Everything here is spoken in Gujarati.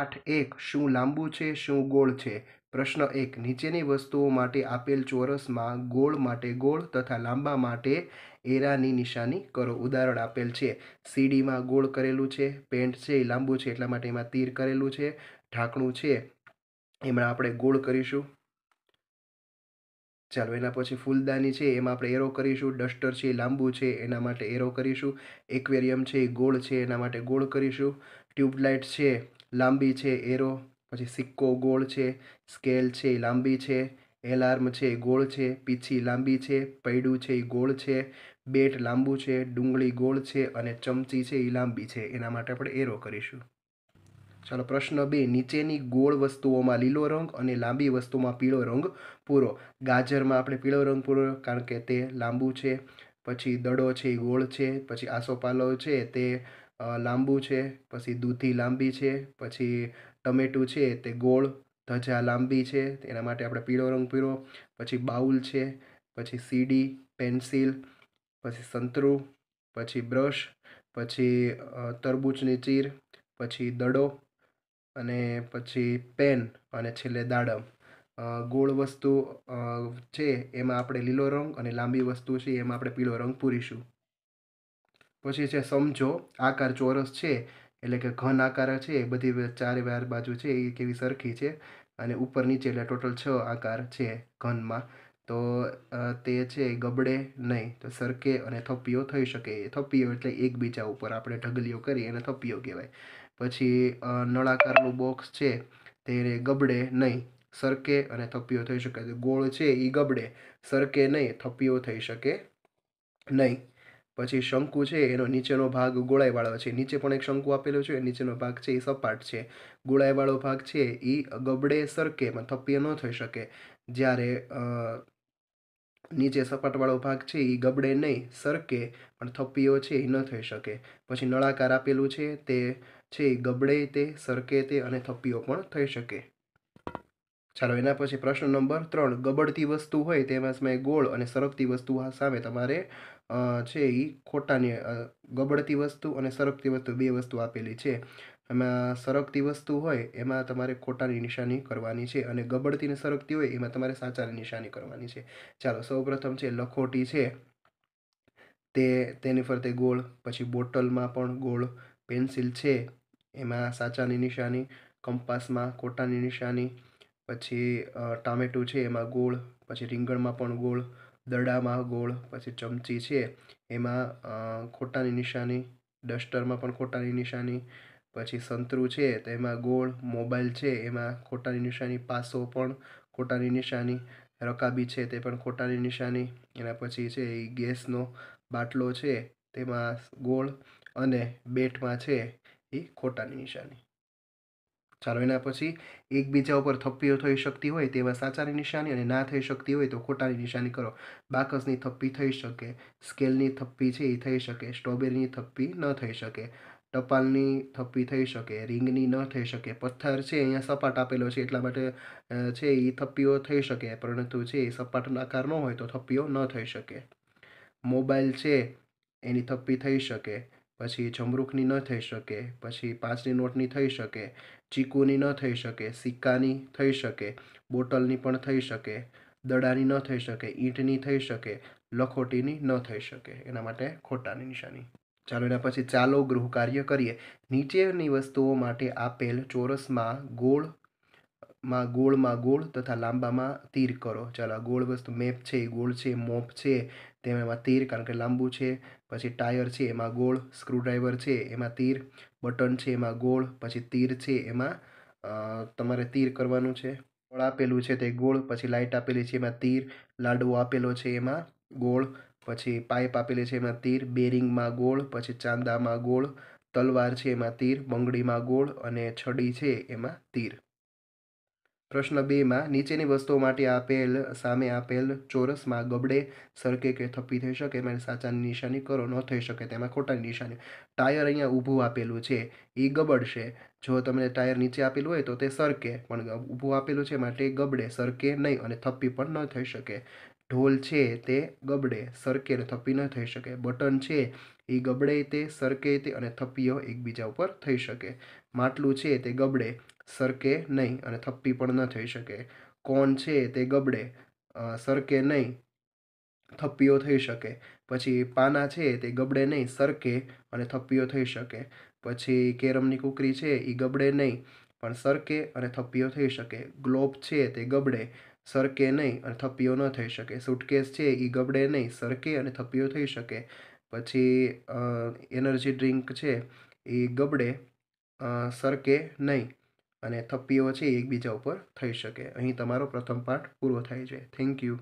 આઠ એક શું લાંબુ છે શું ગોળ છે પ્રશ્ન એક નીચેની વસ્તુઓ માટે આપેલ ચોરસમાં ગોળ માટે ગોળ તથા લાંબા માટે એરાની નિશાની કરો ઉદાહરણ આપેલ છે સીડીમાં ગોળ કરેલું છે પેન્ટ છે એ લાંબુ છે એટલા માટે એમાં તીર કરેલું છે ઢાંકણું છે એમાં આપણે ગોળ કરીશું ચાલો એના પછી ફૂલદાની છે એમાં આપણે એરો કરીશું ડસ્ટર છે લાંબુ છે એના માટે એરો કરીશું એક્વેરિયમ છે એ ગોળ છે એના માટે ગોળ કરીશું ટ્યુબલાઇટ છે લાંબી છે એરો પછી સિક્કો ગોળ છે સ્કેલ છે એ લાંબી છે એલાર્મ છે એ ગોળ છે પીછી લાંબી છે પૈડું છે એ ગોળ છે બેટ લાંબુ છે ડુંગળી ગોળ છે અને ચમચી છે એ લાંબી છે એના માટે આપણે એરો કરીશું ચાલો પ્રશ્ન બે નીચેની ગોળ વસ્તુઓમાં લીલો રંગ અને લાંબી વસ્તુમાં પીળો રંગ પૂરો ગાજરમાં આપણે પીળો રંગ પૂરો કારણ કે તે લાંબુ છે પછી દડો છે એ ગોળ છે પછી આસોપાલવ છે તે લાંબુ છે પછી દૂધી લાંબી છે પછી ટમેટું છે તે ગોળ ધજા લાંબી છે એના માટે આપણે પીળો રંગ પીળો પછી બાઉલ છે પછી સીડી પેન્સિલ પછી સંતરું પછી બ્રશ પછી તરબૂચની ચીર પછી દડો અને પછી પેન અને છેલ્લે દાડમ ગોળ વસ્તુ છે એમાં આપણે લીલો રંગ અને લાંબી વસ્તુ છે એમાં આપણે પીળો રંગ પૂરીશું પછી છે સમજો આકાર ચોરસ છે એટલે કે ઘન આકાર છે એ બધી ચારે બાર બાજુ છે એ કેવી સરખી છે અને ઉપર નીચે એટલે ટોટલ છ આકાર છે ઘનમાં તો તે છે ગબડે નહીં તો સરકે અને થપ્પીઓ થઈ શકે એ થપ્પીઓ એટલે એકબીજા ઉપર આપણે ઢગલીઓ કરી એને થપ્પીઓ કહેવાય પછી નળાકારનું બોક્સ છે તે ગબડે નહીં સરકે અને થપ્પીઓ થઈ શકે ગોળ છે એ ગબડે સરકે નહીં થપ્પીઓ થઈ શકે નહીં પછી શંકુ છે એનો નીચેનો ભાગ ગોળાઈવાળો છે નીચે પણ એક શંકુ આપેલો છે નીચેનો ભાગ છે એ સપાટ છે ગોળાઈવાળો ભાગ છે એ ગબડે સરકે એમાં થપ્પીએ ન થઈ શકે જ્યારે નીચે સપાટવાળો ભાગ છે એ ગબડે નહીં સરકે પણ થપ્પીઓ છે એ ન થઈ શકે પછી નળાકાર આપેલું છે તે છે ગબડે તે સરકે તે અને થપ્પીઓ પણ થઈ શકે ચાલો એના પછી પ્રશ્ન નંબર ત્રણ ગબડતી વસ્તુ હોય તેમાં સમય ગોળ અને સરકતી વસ્તુ સામે તમારે છે એ ખોટાની ગબડતી વસ્તુ અને સરકતી વસ્તુ બે વસ્તુ આપેલી છે એમાં સરકતી વસ્તુ હોય એમાં તમારે ખોટાની નિશાની કરવાની છે અને ગબડતી ને સરકતી હોય એમાં તમારે સાચાની નિશાની કરવાની છે ચાલો સૌપ્રથમ છે લખોટી છે તે તેની ફરતે ગોળ પછી બોટલમાં પણ ગોળ પેન્સિલ છે એમાં સાચાની નિશાની કંપાસમાં ખોટાની નિશાની પછી ટામેટું છે એમાં ગોળ પછી રીંગણમાં પણ ગોળ દડામાં ગોળ પછી ચમચી છે એમાં ખોટાની નિશાની ડસ્ટરમાં પણ ખોટાની નિશાની પછી સંતરું છે તો એમાં ગોળ મોબાઈલ છે એમાં ખોટાની નિશાની પાસો પણ ખોટાની નિશાની રકાબી છે તે પણ ખોટાની નિશાની એના પછી છે એ ગેસનો બાટલો છે તેમાં ગોળ અને બેટમાં છે એ ખોટાની નિશાની ચાલો પછી એકબીજા ઉપર થપ્પીઓ થઈ શકતી હોય તેવા સાચાની નિશાની અને ના થઈ શકતી હોય તો ખોટાની નિશાની કરો બાકસની થપ્પી થઈ શકે સ્કેલની થપ્પી છે એ થઈ શકે સ્ટ્રોબેરીની થપ્પી ન થઈ શકે ટપાલની થપ્પી થઈ શકે રિંગની ન થઈ શકે પથ્થર છે અહીંયા સપાટ આપેલો છે એટલા માટે છે એ થપ્પીઓ થઈ શકે પરંતુ છે એ સપાટનો આકાર ન હોય તો થપ્પીઓ ન થઈ શકે મોબાઈલ છે એની થપ્પી થઈ શકે પછી જમરૂખની ન થઈ શકે પછી પાંચની નોટની થઈ શકે ચીકુની ન થઈ શકે સિક્કાની થઈ શકે બોટલની પણ થઈ શકે દડાની ન થઈ શકે ઈંટની થઈ શકે લખોટીની ન થઈ શકે એના માટે ખોટાની નિશાની ચાલો એના પછી ચાલો ગૃહ કાર્ય કરીએ નીચેની વસ્તુઓ માટે આપેલ ચોરસમાં ગોળ માં ગોળમાં ગોળ તથા લાંબામાં તીર કરો ચાલો ગોળ વસ્તુ મેપ છે એ ગોળ છે મોપ છે તેમાં તીર કારણ કે લાંબુ છે પછી ટાયર છે એમાં ગોળ સ્ક્રૂડ્રાઈવર છે એમાં તીર બટન છે એમાં ગોળ પછી તીર છે એમાં તમારે તીર કરવાનું છે ફળ આપેલું છે તે ગોળ પછી લાઇટ આપેલી છે એમાં તીર લાડવો આપેલો છે એમાં ગોળ પછી પાઇપ આપેલી છે એમાં તીર બેરિંગમાં ગોળ પછી ચાંદામાં ગોળ તલવાર છે એમાં તીર બંગડીમાં ગોળ અને છડી છે એમાં તીર પ્રશ્ન બેમાં નીચેની વસ્તુઓ માટે આપેલ સામે આપેલ ચોરસમાં ગબડે સરકે કે થપ્પી થઈ શકે એમાં સાચાની નિશાની કરો ન થઈ શકે તેમાં ખોટાની નિશાની ટાયર અહીંયા ઊભું આપેલું છે એ ગબડશે જો તમને ટાયર નીચે આપેલું હોય તો તે સરકે પણ ઊભું આપેલું છે માટે ગબડે સરકે નહીં અને થપ્પી પણ ન થઈ શકે ઢોલ છે તે ગબડે સરકે અને થપ્પી ન થઈ શકે બટન છે એ ગબડે તે સરકે તે અને થપ્પીઓ એકબીજા ઉપર થઈ શકે માટલું છે તે ગબડે સરકે નહીં અને થપ્પી પણ ન થઈ શકે કોણ છે તે ગબડે સરકે નહીં થપ્પીઓ થઈ શકે પછી પાના છે તે ગબડે નહીં સરકે અને થપ્પીઓ થઈ શકે પછી કેરમની કૂકરી છે એ ગબડે નહીં પણ સરકે અને થપ્પીઓ થઈ શકે ગ્લોબ છે તે ગબડે સરકે નહીં અને થપ્પીઓ ન થઈ શકે સુટકેસ છે એ ગબડે નહીં સરકે અને થપ્પીઓ થઈ શકે પછી એનર્જી ડ્રિંક છે એ ગબડે સરકે નહીં અને થપ્પીઓ છે એકબીજા ઉપર થઈ શકે અહીં તમારો પ્રથમ પાઠ પૂરો થાય છે થેન્ક યુ